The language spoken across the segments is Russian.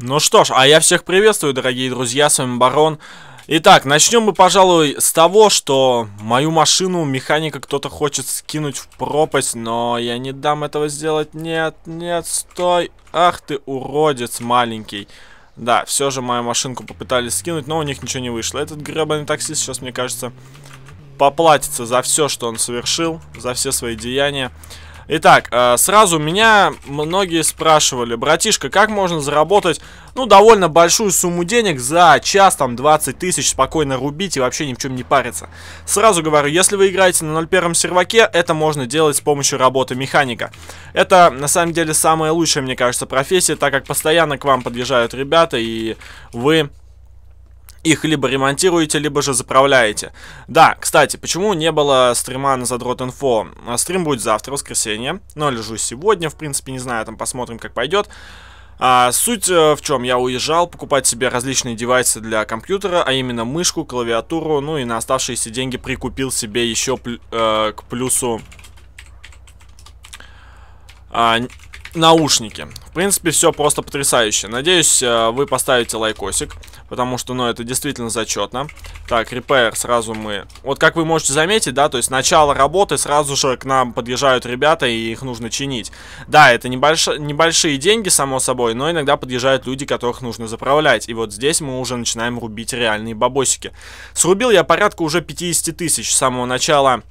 Ну что ж, а я всех приветствую, дорогие друзья, с вами Барон. Итак, начнем мы, пожалуй, с того, что мою машину механика кто-то хочет скинуть в пропасть, но я не дам этого сделать. Нет, нет, стой. Ах ты, уродец маленький. Да, все же мою машинку попытались скинуть, но у них ничего не вышло. Этот гребаный таксист сейчас, мне кажется, поплатится за все, что он совершил, за все свои деяния. Итак, э, сразу меня многие спрашивали, братишка, как можно заработать, ну, довольно большую сумму денег за час, там, 20 тысяч, спокойно рубить и вообще ни в чем не париться. Сразу говорю, если вы играете на 0.1 серваке, это можно делать с помощью работы механика. Это, на самом деле, самая лучшая, мне кажется, профессия, так как постоянно к вам подъезжают ребята, и вы их либо ремонтируете, либо же заправляете. Да, кстати, почему не было стрима на задрот инфо? А, стрим будет завтра, воскресенье. Но лежу сегодня, в принципе, не знаю, там посмотрим, как пойдет. А, суть э, в чем, я уезжал покупать себе различные девайсы для компьютера, а именно мышку, клавиатуру, ну и на оставшиеся деньги прикупил себе еще э, к плюсу... А, наушники. В принципе, все просто потрясающе. Надеюсь, э, вы поставите лайкосик, потому что, ну, это действительно зачетно. Так, репейр сразу мы... Вот как вы можете заметить, да, то есть начало работы, сразу же к нам подъезжают ребята, и их нужно чинить. Да, это небольш... небольшие деньги, само собой, но иногда подъезжают люди, которых нужно заправлять. И вот здесь мы уже начинаем рубить реальные бабосики. Срубил я порядка уже 50 тысяч с самого начала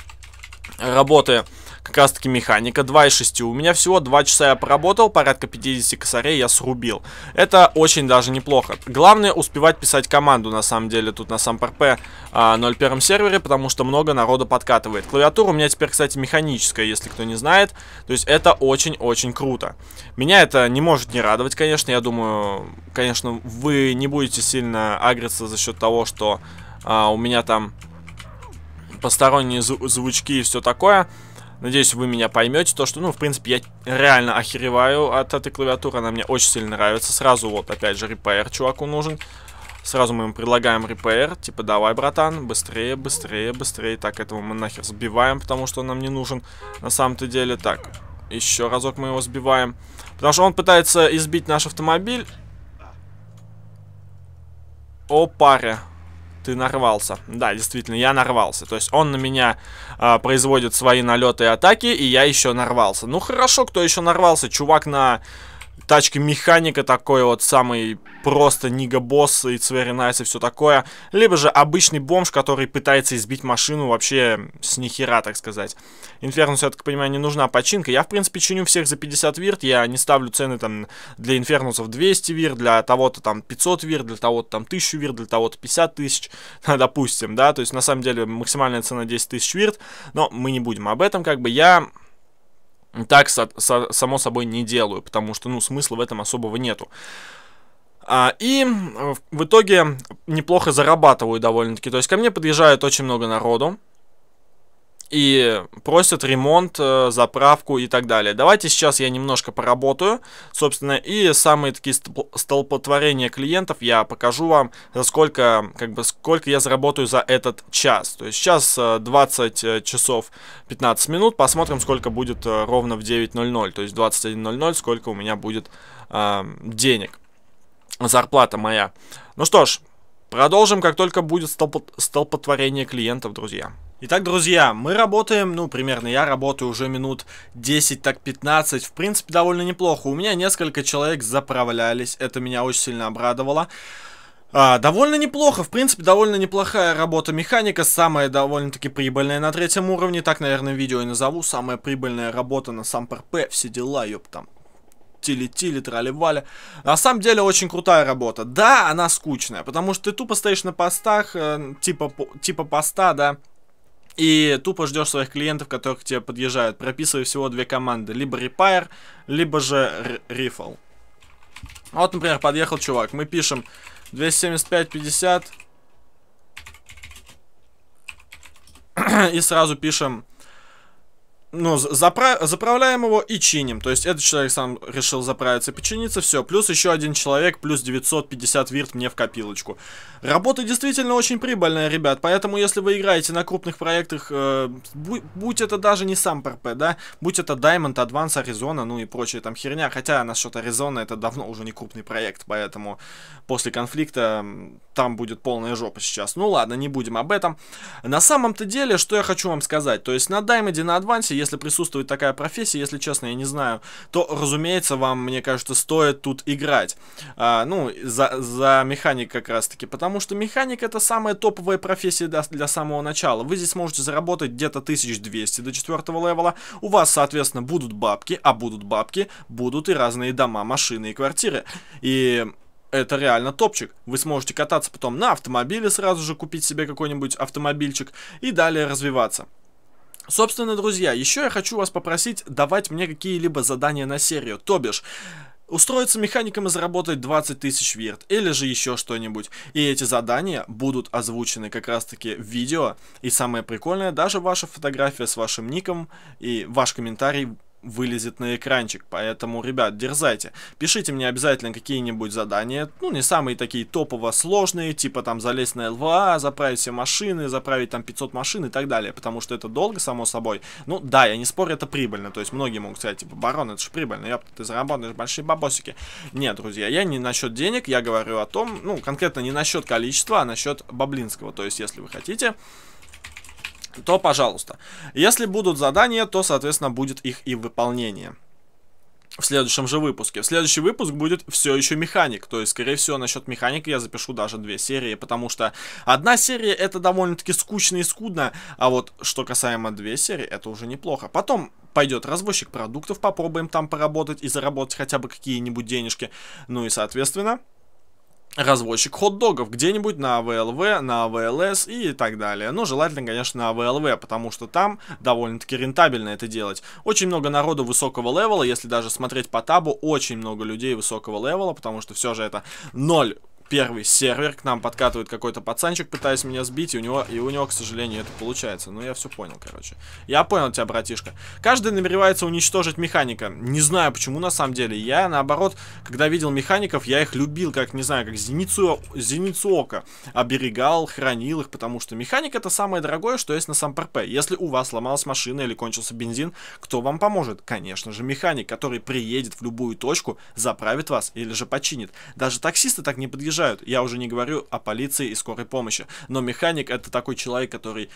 работы как раз таки механика 2 из 6. У меня всего 2 часа я поработал, порядка 50 косарей я срубил. Это очень даже неплохо. Главное успевать писать команду на самом деле тут на сам ПРП а, 01 сервере, потому что много народу подкатывает. Клавиатура у меня теперь, кстати, механическая, если кто не знает. То есть это очень-очень круто. Меня это не может не радовать, конечно. Я думаю, конечно, вы не будете сильно агриться за счет того, что а, у меня там посторонние звучки и все такое. Надеюсь, вы меня поймете, то что, ну, в принципе, я реально охереваю от этой клавиатуры, она мне очень сильно нравится. Сразу вот, опять же, репейр чуваку нужен. Сразу мы ему предлагаем репейр, типа, давай, братан, быстрее, быстрее, быстрее. Так, этого мы нахер сбиваем, потому что он нам не нужен на самом-то деле. Так, еще разок мы его сбиваем. Потому что он пытается избить наш автомобиль. О, паря ты нарвался. Да, действительно, я нарвался. То есть он на меня э, производит свои налеты и атаки, и я еще нарвался. Ну хорошо, кто еще нарвался? Чувак на тачки механика такой вот самый просто нига босс и цверинайс и все такое, либо же обычный бомж, который пытается избить машину вообще с нихера, так сказать. Инферно, я так понимаю, не нужна починка. Я, в принципе, чиню всех за 50 вирт, я не ставлю цены там для инфернусов 200 вирт, для того-то там 500 вирт, для того-то там 1000 вирт, для того-то 50 тысяч, допустим, да, то есть на самом деле максимальная цена 10 тысяч вирт, но мы не будем об этом, как бы я так, со со само собой, не делаю, потому что, ну, смысла в этом особого нету. А, и в итоге неплохо зарабатываю довольно-таки. То есть ко мне подъезжает очень много народу и просят ремонт, э, заправку и так далее. Давайте сейчас я немножко поработаю, собственно, и самые такие столпотворения клиентов я покажу вам, за сколько, как бы, сколько я заработаю за этот час. То есть сейчас 20 э, э, часов 15 минут, посмотрим, сколько будет ровно в 9.00, то есть 21.00, сколько у меня будет э, денег, зарплата моя. Ну что ж, продолжим, как только будет столпотворение клиентов, друзья. Итак, друзья, мы работаем, ну, примерно я работаю уже минут 10, так 15, в принципе, довольно неплохо. У меня несколько человек заправлялись, это меня очень сильно обрадовало. А, довольно неплохо, в принципе, довольно неплохая работа механика, самая довольно-таки прибыльная на третьем уровне, так, наверное, видео и назову, самая прибыльная работа на Сампер П все дела, ёб там, тили-тили, трали-вали. На самом деле очень крутая работа. Да, она скучная, потому что ты тупо стоишь на постах, э, типа, по, типа поста, да, и тупо ждешь своих клиентов, которые к тебе подъезжают. прописывая всего две команды. Либо Repair, либо же Rifle. Вот, например, подъехал чувак. Мы пишем 275-50. и сразу пишем ну, запра заправляем его и чиним. То есть этот человек сам решил заправиться, починиться, все. Плюс еще один человек, плюс 950 вирт мне в копилочку. Работа действительно очень прибыльная, ребят. Поэтому если вы играете на крупных проектах, э, будь, будь это даже не сам ПРП, да, будь это Diamond, Advance, Arizona, ну и прочая там херня. Хотя насчет Arizona это давно уже не крупный проект, поэтому после конфликта там будет полная жопа сейчас. Ну ладно, не будем об этом. На самом-то деле, что я хочу вам сказать. То есть на Diamond, на Advance если присутствует такая профессия, если честно, я не знаю, то, разумеется, вам, мне кажется, стоит тут играть. А, ну, за, за механик как раз-таки. Потому что механик это самая топовая профессия для, для самого начала. Вы здесь можете заработать где-то 1200 до 4 левела. У вас, соответственно, будут бабки, а будут бабки, будут и разные дома, машины и квартиры. И это реально топчик. Вы сможете кататься потом на автомобиле, сразу же купить себе какой-нибудь автомобильчик и далее развиваться. Собственно, друзья, еще я хочу вас попросить давать мне какие-либо задания на серию, то бишь... Устроиться механиком и заработать 20 тысяч верт, или же еще что-нибудь. И эти задания будут озвучены как раз таки в видео. И самое прикольное, даже ваша фотография с вашим ником и ваш комментарий вылезет на экранчик. Поэтому, ребят, дерзайте. Пишите мне обязательно какие-нибудь задания. Ну, не самые такие топово сложные, типа там залезть на ЛВА, заправить все машины, заправить там 500 машин и так далее. Потому что это долго, само собой. Ну, да, я не спорю, это прибыльно. То есть многие могут сказать, типа, барон, это же прибыльно, ёпта, ты заработаешь большие бабосики. Нет, друзья, я не насчет денег, я говорю о том, ну, конкретно не насчет количества, а насчет баблинского. То есть, если вы хотите то пожалуйста. Если будут задания, то, соответственно, будет их и выполнение в следующем же выпуске. В следующий выпуск будет все еще механик, то есть, скорее всего, насчет механика я запишу даже две серии, потому что одна серия это довольно-таки скучно и скудно, а вот что касаемо две серии, это уже неплохо. Потом пойдет развозчик продуктов, попробуем там поработать и заработать хотя бы какие-нибудь денежки, ну и, соответственно, развозчик хот-догов где-нибудь на АВЛВ, на АВЛС и так далее. Но желательно, конечно, на АВЛВ, потому что там довольно-таки рентабельно это делать. Очень много народу высокого левела, если даже смотреть по табу, очень много людей высокого левела, потому что все же это 0 первый сервер, к нам подкатывает какой-то пацанчик, пытаясь меня сбить, и у него, и у него, к сожалению, это получается. Ну, я все понял, короче. Я понял тебя, братишка. Каждый намеревается уничтожить механика. Не знаю, почему на самом деле. Я, наоборот, когда видел механиков, я их любил, как, не знаю, как зеницу, зеницу ока. Оберегал, хранил их, потому что механик это самое дорогое, что есть на сам ПРП. Если у вас сломалась машина или кончился бензин, кто вам поможет? Конечно же, механик, который приедет в любую точку, заправит вас или же починит. Даже таксисты так не подъезжают приезжают. Я уже не говорю о полиции и скорой помощи. Но механик это такой человек, который...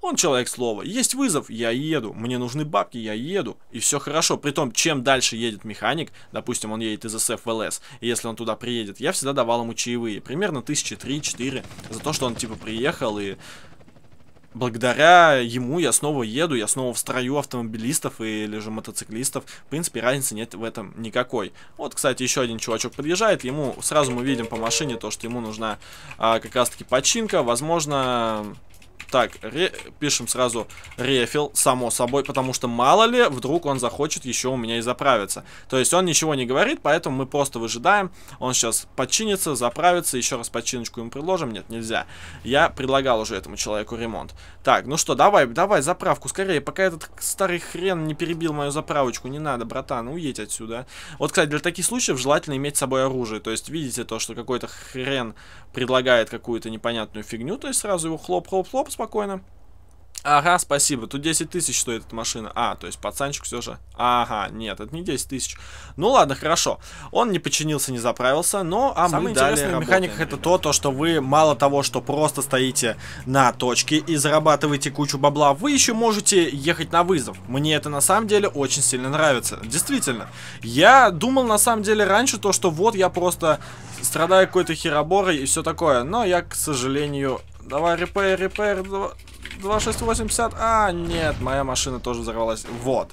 Он человек слова. Есть вызов, я еду. Мне нужны бабки, я еду. И все хорошо. Притом, чем дальше едет механик, допустим, он едет из СФ в ЛС, и если он туда приедет, я всегда давал ему чаевые. Примерно тысячи три-четыре за то, что он типа приехал и благодаря ему я снова еду, я снова в строю автомобилистов или же мотоциклистов. В принципе, разницы нет в этом никакой. Вот, кстати, еще один чувачок подъезжает, ему сразу мы видим по машине то, что ему нужна а, как раз-таки починка, возможно... Так, ре... пишем сразу рефил, само собой, потому что мало ли, вдруг он захочет еще у меня и заправиться. То есть он ничего не говорит, поэтому мы просто выжидаем. Он сейчас подчинится, заправится, еще раз подчиночку ему предложим. Нет, нельзя. Я предлагал уже этому человеку ремонт. Так, ну что, давай, давай заправку скорее, пока этот старый хрен не перебил мою заправочку. Не надо, братан, уедь отсюда. Вот, кстати, для таких случаев желательно иметь с собой оружие. То есть видите то, что какой-то хрен предлагает какую-то непонятную фигню, то есть сразу его хлоп-хлоп-хлоп, спокойно. Ага, спасибо. Тут 10 тысяч стоит эта машина. А, то есть пацанчик все же. Ага, нет, это не 10 тысяч. Ну ладно, хорошо. Он не починился, не заправился, но а Самое мы далее в механиках это то, то, что вы мало того, что просто стоите на точке и зарабатываете кучу бабла, вы еще можете ехать на вызов. Мне это на самом деле очень сильно нравится. Действительно. Я думал на самом деле раньше то, что вот я просто страдаю какой-то хероборой и все такое, но я, к сожалению, Давай, репейр, репейр, 2680. А, нет, моя машина тоже взорвалась. Вот.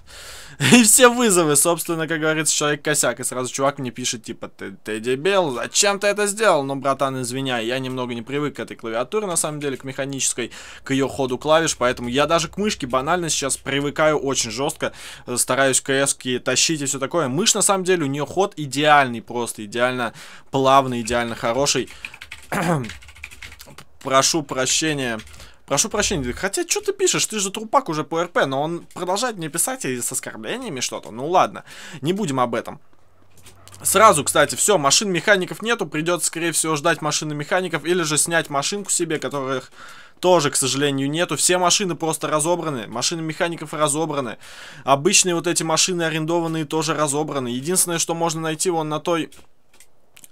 И все вызовы, собственно, как говорится, человек косяк. И сразу чувак мне пишет, типа, ты, ты дебил, зачем ты это сделал? Ну, братан, извиняй, я немного не привык к этой клавиатуре, на самом деле, к механической, к ее ходу клавиш. Поэтому я даже к мышке банально сейчас привыкаю очень жестко. Э, стараюсь кс тащить и все такое. Мышь, на самом деле, у нее ход идеальный просто. Идеально плавный, идеально хороший. Прошу прощения. Прошу прощения, хотя что ты пишешь? Ты же трупак уже по РП, но он продолжает мне писать и с оскорблениями что-то. Ну ладно, не будем об этом. Сразу, кстати, все, машин механиков нету, придется, скорее всего, ждать машины механиков или же снять машинку себе, которых тоже, к сожалению, нету. Все машины просто разобраны, машины механиков разобраны. Обычные вот эти машины арендованные тоже разобраны. Единственное, что можно найти вон на той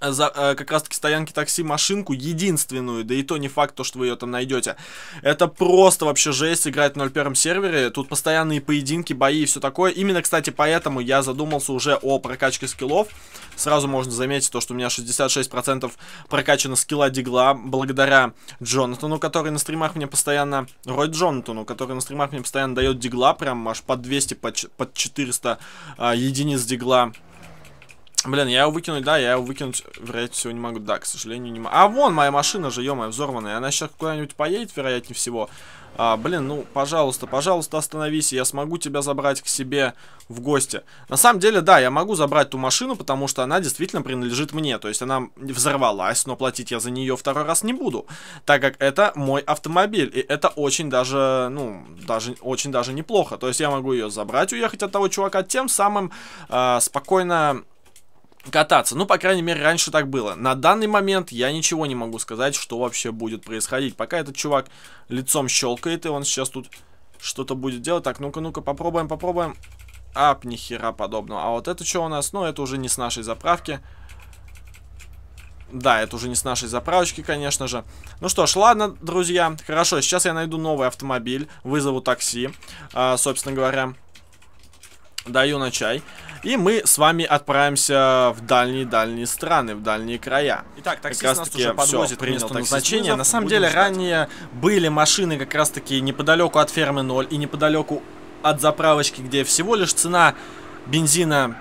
за э, как раз-таки стоянки такси машинку, единственную, да и то не факт, то, что вы ее там найдете. Это просто вообще жесть играть на 01 сервере, тут постоянные поединки, бои и все такое. Именно, кстати, поэтому я задумался уже о прокачке скиллов. Сразу можно заметить то, что у меня 66% прокачано скилла Дигла, благодаря Джонатану, который на стримах мне постоянно... Рой Джонатану, который на стримах мне постоянно дает Дигла, прям аж под 200, под, под 400 э, единиц Дигла Блин, я его выкинуть, да, я его выкинуть, вероятнее всего, не могу. Да, к сожалению, не могу. А вон моя машина же, ё взорванная. Она сейчас куда-нибудь поедет, вероятнее всего. А, блин, ну, пожалуйста, пожалуйста, остановись, я смогу тебя забрать к себе в гости. На самом деле, да, я могу забрать ту машину, потому что она действительно принадлежит мне. То есть она взорвалась, но платить я за нее второй раз не буду, так как это мой автомобиль. И это очень даже, ну, даже очень даже неплохо. То есть я могу ее забрать, уехать от того чувака, тем самым э, спокойно кататься. Ну, по крайней мере, раньше так было. На данный момент я ничего не могу сказать, что вообще будет происходить. Пока этот чувак лицом щелкает, и он сейчас тут что-то будет делать. Так, ну-ка, ну-ка, попробуем, попробуем. Ап, нихера подобного. А вот это что у нас? Ну, это уже не с нашей заправки. Да, это уже не с нашей заправочки, конечно же. Ну что ж, ладно, друзья. Хорошо, сейчас я найду новый автомобиль. Вызову такси, а, собственно говоря. Даю на чай. И мы с вами отправимся в дальние-дальние страны, в дальние края. Итак, таксист как раз таки, нас уже подвозит все, принял назначение. На самом деле, ждать. ранее были машины как раз таки неподалеку от фермы 0 и неподалеку от заправочки, где всего лишь цена бензина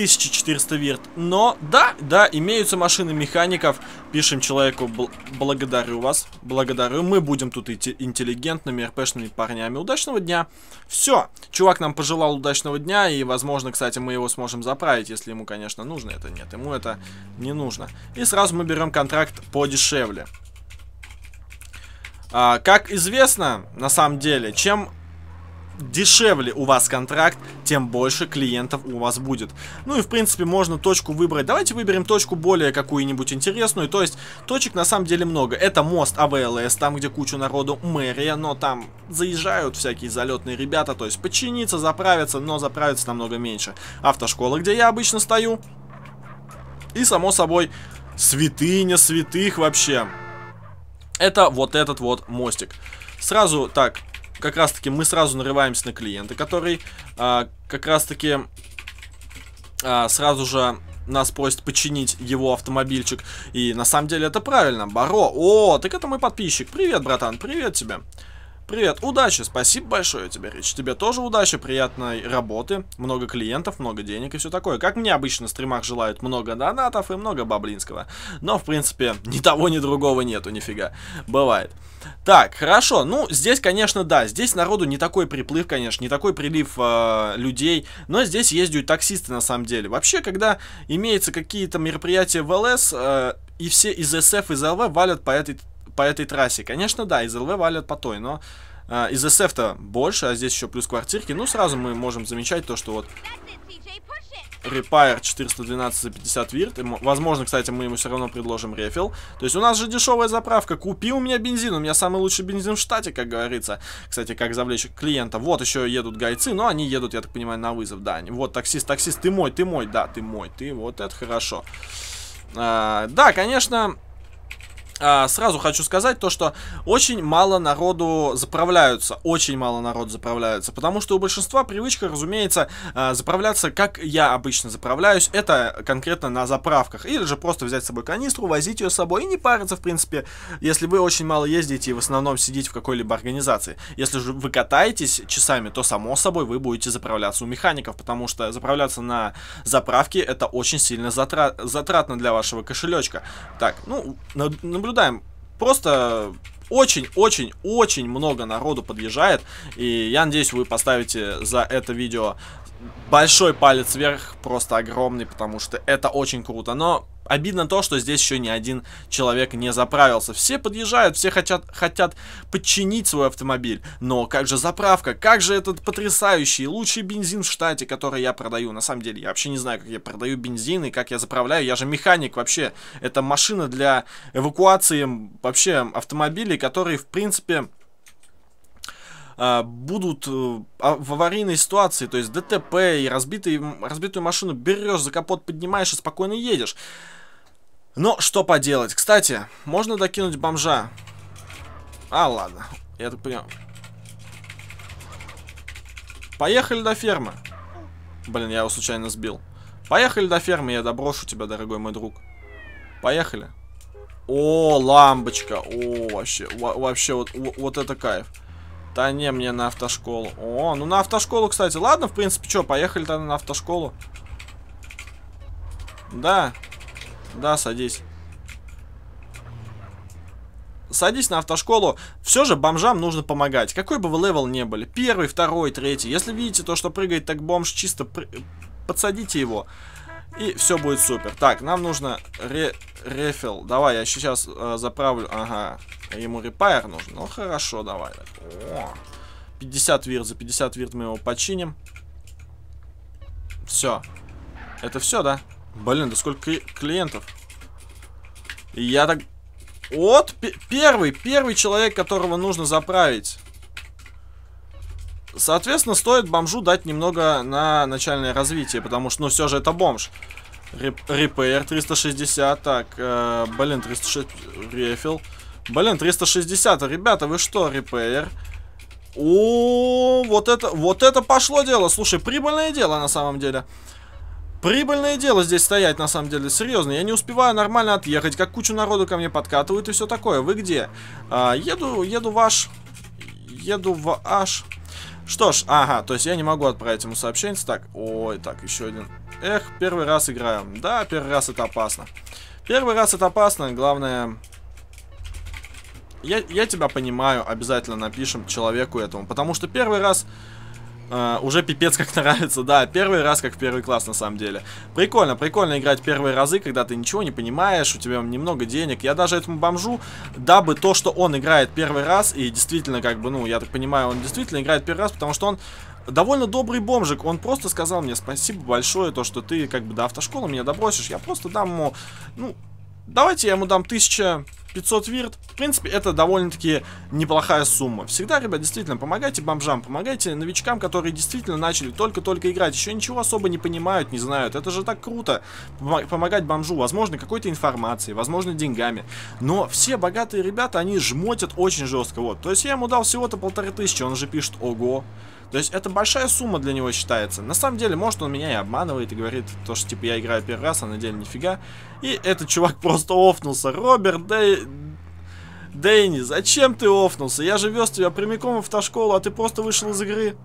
1400 верт. Но, да, да, имеются машины механиков. Пишем человеку, бл благодарю вас, благодарю. Мы будем тут идти интеллигентными РПшными парнями. Удачного дня. Все, чувак нам пожелал удачного дня, и, возможно, кстати, мы его сможем заправить, если ему, конечно, нужно это. Нет, ему это не нужно. И сразу мы берем контракт подешевле. А, как известно, на самом деле, чем дешевле у вас контракт, тем больше клиентов у вас будет. Ну и в принципе можно точку выбрать. Давайте выберем точку более какую-нибудь интересную. То есть точек на самом деле много. Это мост АВЛС, там где кучу народу, мэрия, но там заезжают всякие залетные ребята. То есть починиться, заправиться, но заправиться намного меньше. Автошкола, где я обычно стою. И само собой святыня святых вообще. Это вот этот вот мостик. Сразу так, как раз-таки мы сразу нарываемся на клиента, который а, как раз-таки а, сразу же нас просит починить его автомобильчик. И на самом деле это правильно. Баро, о, так это мой подписчик. Привет, братан, привет тебе. Привет, удачи, спасибо большое тебе, Рич. Тебе тоже удачи, приятной работы, много клиентов, много денег и все такое. Как мне обычно в стримах желают много донатов и много баблинского. Но, в принципе, ни того, ни другого нету, нифига. Бывает. Так, хорошо. Ну, здесь, конечно, да, здесь народу не такой приплыв, конечно, не такой прилив э, людей, но здесь ездят таксисты на самом деле. Вообще, когда имеются какие-то мероприятия в ЛС, э, и все из СФ, из ЛВ валят по этой по этой трассе. Конечно, да, из ЛВ валят по той, но э, из СФ-то больше, а здесь еще плюс квартирки. Ну, сразу мы можем замечать то, что вот Репайр 412 за 50 вирт. Ему, возможно, кстати, мы ему все равно предложим рефил. То есть у нас же дешевая заправка. Купи у меня бензин. У меня самый лучший бензин в штате, как говорится. Кстати, как завлечь клиента. Вот еще едут гайцы, но они едут, я так понимаю, на вызов. Да, вот таксист, таксист, ты мой, ты мой. Да, ты мой, ты. Вот это хорошо. А, да, конечно... А, сразу хочу сказать то, что очень мало народу заправляются, очень мало народу заправляются, потому что у большинства привычка, разумеется, а, заправляться, как я обычно заправляюсь, это конкретно на заправках, или же просто взять с собой канистру, возить ее с собой и не париться, в принципе, если вы очень мало ездите и в основном сидите в какой-либо организации. Если же вы катаетесь часами, то само собой вы будете заправляться у механиков, потому что заправляться на заправке это очень сильно затрат затратно для вашего кошелечка. Так, ну, наблюдаю наблюдаем. Просто очень-очень-очень много народу подъезжает. И я надеюсь, вы поставите за это видео большой палец вверх, просто огромный, потому что это очень круто. Но обидно то, что здесь еще ни один человек не заправился. Все подъезжают, все хотят, хотят подчинить свой автомобиль. Но как же заправка, как же этот потрясающий, лучший бензин в штате, который я продаю. На самом деле, я вообще не знаю, как я продаю бензин и как я заправляю. Я же механик вообще. Это машина для эвакуации вообще автомобилей, которые, в принципе а, будут э, а, в аварийной ситуации, то есть ДТП и разбитые, разбитую машину берешь, за капот поднимаешь и спокойно едешь. Но что поделать? Кстати, можно докинуть бомжа. А, ладно. Я так понял. Поехали до фермы. Блин, я его случайно сбил. Поехали до фермы, я доброшу тебя, дорогой мой друг. Поехали. О, лампочка. О, вообще, вообще, вот, вот это кайф. Да не, мне на автошколу. О, ну на автошколу, кстати. Ладно, в принципе, что, поехали тогда на автошколу. Да. Да, садись. Садись на автошколу. Все же бомжам нужно помогать. Какой бы вы левел не были. Первый, второй, третий. Если видите то, что прыгает так бомж, чисто при... подсадите его. И все будет супер. Так, нам нужно ре рефил. Давай, я сейчас э, заправлю. Ага, ему репайр нужен. Ну, хорошо, давай. Так. О, 50 вирт. За 50 вирт мы его починим. Все. Это все, да? Блин, да сколько клиентов. я так... Вот, первый, первый человек, которого нужно заправить. Соответственно, стоит бомжу дать немного на начальное развитие, потому что, ну, все же это бомж. Репейр 360, так, э, блин, 360, рефил. Блин, 360, ребята, вы что, репейр? О, вот это, вот это пошло дело, слушай, прибыльное дело на самом деле. Прибыльное дело здесь стоять, на самом деле, серьезно. Я не успеваю нормально отъехать, как кучу народу ко мне подкатывают и все такое. Вы где? А, еду, еду ваш еду в Аш. Что ж, ага, то есть я не могу отправить ему сообщение. Так, ой, так, еще один. Эх, первый раз играем. Да, первый раз это опасно. Первый раз это опасно, главное... Я, я тебя понимаю, обязательно напишем человеку этому. Потому что первый раз а, уже пипец как нравится, да, первый раз как первый класс на самом деле. Прикольно, прикольно играть первые разы, когда ты ничего не понимаешь, у тебя немного денег. Я даже этому бомжу, дабы то, что он играет первый раз, и действительно, как бы, ну, я так понимаю, он действительно играет первый раз, потому что он довольно добрый бомжик. Он просто сказал мне спасибо большое, то, что ты как бы до автошколы меня добросишь. Я просто дам ему, ну, Давайте я ему дам 1500 вирт. В принципе, это довольно-таки неплохая сумма. Всегда, ребят, действительно, помогайте бомжам, помогайте новичкам, которые действительно начали только-только играть, еще ничего особо не понимают, не знают. Это же так круто, помогать бомжу, возможно, какой-то информацией, возможно, деньгами. Но все богатые ребята, они жмотят очень жестко, вот. То есть я ему дал всего-то полторы тысячи, он же пишет «Ого». То есть это большая сумма для него считается. На самом деле, может, он меня и обманывает и говорит, то, что типа я играю первый раз, а на деле нифига. И этот чувак просто офнулся. Роберт Дэй... Дэнни, зачем ты офнулся? Я же вез тебя прямиком в автошколу, а ты просто вышел из игры.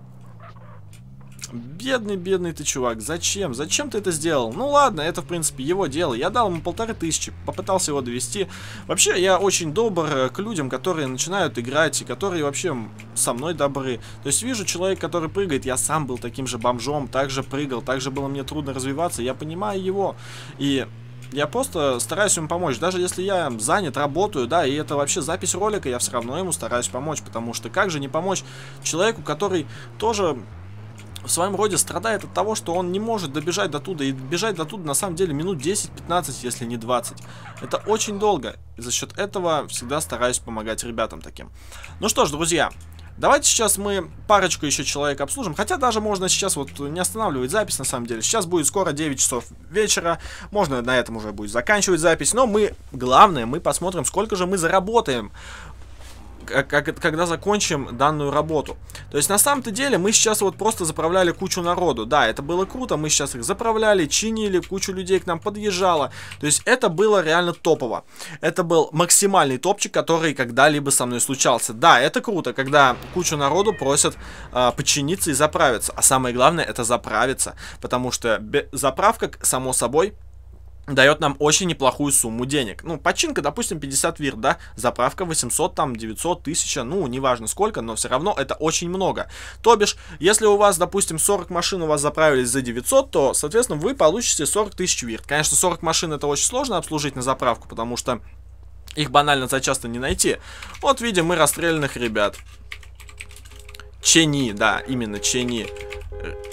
Бедный, бедный ты чувак, зачем? Зачем ты это сделал? Ну ладно, это в принципе его дело. Я дал ему полторы тысячи, попытался его довести. Вообще, я очень добр э, к людям, которые начинают играть, и которые вообще со мной добры. То есть вижу человек, который прыгает, я сам был таким же бомжом, также прыгал, также было мне трудно развиваться, я понимаю его. И я просто стараюсь ему помочь. Даже если я занят, работаю, да, и это вообще запись ролика, я все равно ему стараюсь помочь, потому что как же не помочь человеку, который тоже в своем роде страдает от того, что он не может добежать до туда. И бежать до туда на самом деле минут 10-15, если не 20. Это очень долго. И за счет этого всегда стараюсь помогать ребятам таким. Ну что ж, друзья, Давайте сейчас мы парочку еще человек обслужим. Хотя даже можно сейчас вот не останавливать запись на самом деле. Сейчас будет скоро 9 часов вечера. Можно на этом уже будет заканчивать запись. Но мы, главное, мы посмотрим, сколько же мы заработаем когда закончим данную работу. То есть на самом-то деле мы сейчас вот просто заправляли кучу народу. Да, это было круто, мы сейчас их заправляли, чинили, кучу людей к нам подъезжала, То есть это было реально топово. Это был максимальный топчик, который когда-либо со мной случался. Да, это круто, когда кучу народу просят э, подчиниться и заправиться. А самое главное это заправиться, потому что заправка, само собой, дает нам очень неплохую сумму денег. Ну, починка, допустим, 50 вир, да, заправка 800, там, 900, 1000, ну, неважно сколько, но все равно это очень много. То бишь, если у вас, допустим, 40 машин у вас заправились за 900, то, соответственно, вы получите 40 тысяч вир. Конечно, 40 машин это очень сложно обслужить на заправку, потому что их банально зачасто не найти. Вот видим мы расстрелянных ребят. Чени, да, именно Чени.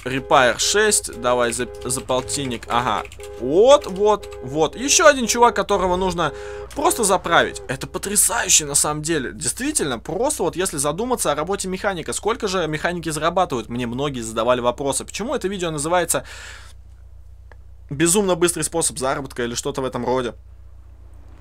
Репайр 6, давай за, за полтинник, ага. Вот, вот, вот. Еще один чувак, которого нужно просто заправить. Это потрясающе на самом деле. Действительно, просто вот если задуматься о работе механика, сколько же механики зарабатывают? Мне многие задавали вопросы, почему это видео называется «Безумно быстрый способ заработка» или что-то в этом роде.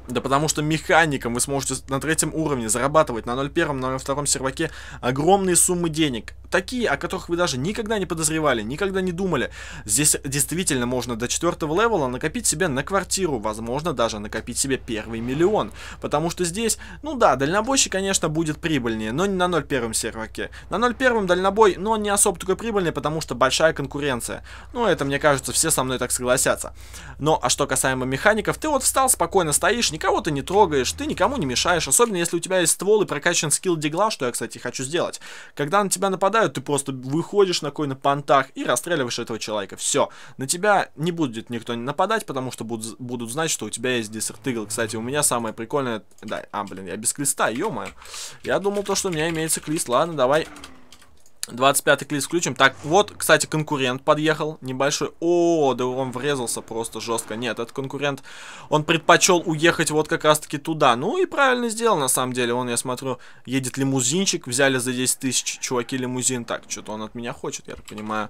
Да потому что механиком вы сможете на третьем уровне зарабатывать на 0.1, на 0.2 серваке огромные суммы денег такие, о которых вы даже никогда не подозревали, никогда не думали. Здесь действительно можно до четвертого левела накопить себе на квартиру, возможно, даже накопить себе первый миллион. Потому что здесь, ну да, дальнобойщик, конечно, будет прибыльнее, но не на 0.1 серваке. На 0.1 дальнобой, но не особо такой прибыльный, потому что большая конкуренция. Ну, это, мне кажется, все со мной так согласятся. Но, а что касаемо механиков, ты вот встал, спокойно стоишь, никого ты не трогаешь, ты никому не мешаешь, особенно если у тебя есть ствол и прокачан скилл дигла, что я, кстати, хочу сделать. Когда на тебя нападают, ты просто выходишь на какой-то понтах и расстреливаешь этого человека. Все. На тебя не будет никто нападать, потому что будут, будут знать, что у тебя есть Desert Eagle. Кстати, у меня самое прикольное... Да, а, блин, я без клиста, ё -моё. Я думал то, что у меня имеется клист. Ладно, давай 25-й клиц включим. Так, вот, кстати, конкурент подъехал небольшой. О, да он врезался просто жестко. Нет, этот конкурент, он предпочел уехать вот как раз-таки туда. Ну и правильно сделал, на самом деле. Он, я смотрю, едет лимузинчик. Взяли за 10 тысяч, чуваки, лимузин. Так, что-то он от меня хочет, я так понимаю.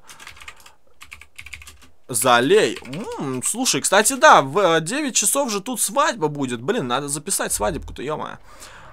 Залей. М -м, слушай, кстати, да, в 9 э, часов же тут свадьба будет. Блин, надо записать свадебку-то, ё -моё.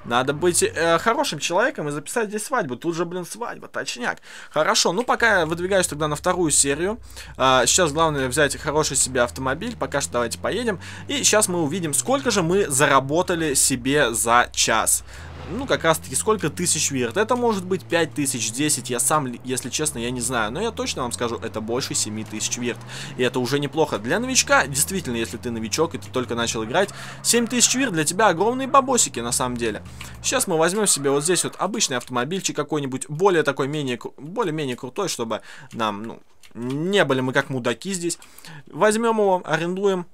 Надо быть э, хорошим человеком и записать здесь свадьбу. Тут же, блин, свадьба, точняк. Хорошо, ну пока я выдвигаюсь тогда на вторую серию. Э, сейчас главное взять хороший себе автомобиль. Пока что давайте поедем. И сейчас мы увидим, сколько же мы заработали себе за час ну, как раз-таки сколько тысяч вирт, Это может быть 5 тысяч, 10, я сам, если честно, я не знаю. Но я точно вам скажу, это больше 7 тысяч верт. И это уже неплохо. Для новичка, действительно, если ты новичок и ты только начал играть, 7 тысяч верт для тебя огромные бабосики, на самом деле. Сейчас мы возьмем себе вот здесь вот обычный автомобильчик какой-нибудь, более такой, менее, более-менее крутой, чтобы нам, ну, не были мы как мудаки здесь. Возьмем его, арендуем,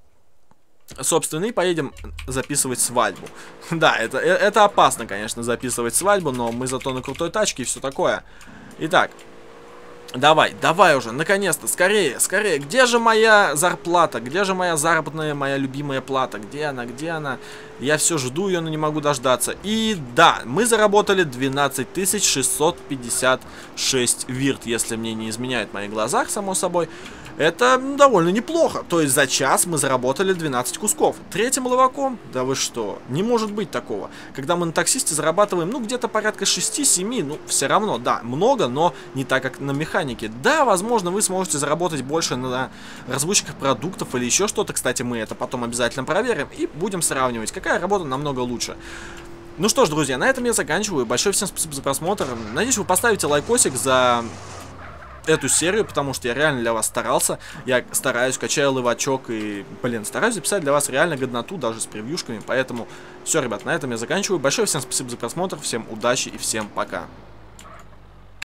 Собственно, и поедем записывать свадьбу. да, это, э, это опасно, конечно, записывать свадьбу, но мы зато на крутой тачке и все такое. Итак, Давай, давай уже, наконец-то, скорее, скорее. Где же моя зарплата? Где же моя заработная, моя любимая плата? Где она, где она? Я все жду ее, но не могу дождаться. И да, мы заработали 12 656 вирт, если мне не изменяет мои глаза, глазах, само собой. Это довольно неплохо. То есть за час мы заработали 12 кусков. Третьим ловаком? Да вы что? Не может быть такого. Когда мы на таксисте зарабатываем, ну, где-то порядка 6-7, ну, все равно, да, много, но не так, как на механике механике. Да, возможно, вы сможете заработать больше на развучках продуктов или еще что-то. Кстати, мы это потом обязательно проверим и будем сравнивать, какая работа намного лучше. Ну что ж, друзья, на этом я заканчиваю. Большое всем спасибо за просмотр. Надеюсь, вы поставите лайкосик за эту серию, потому что я реально для вас старался. Я стараюсь, качаю лывачок и, блин, стараюсь записать для вас реально годноту, даже с превьюшками. Поэтому все, ребят, на этом я заканчиваю. Большое всем спасибо за просмотр, всем удачи и всем пока.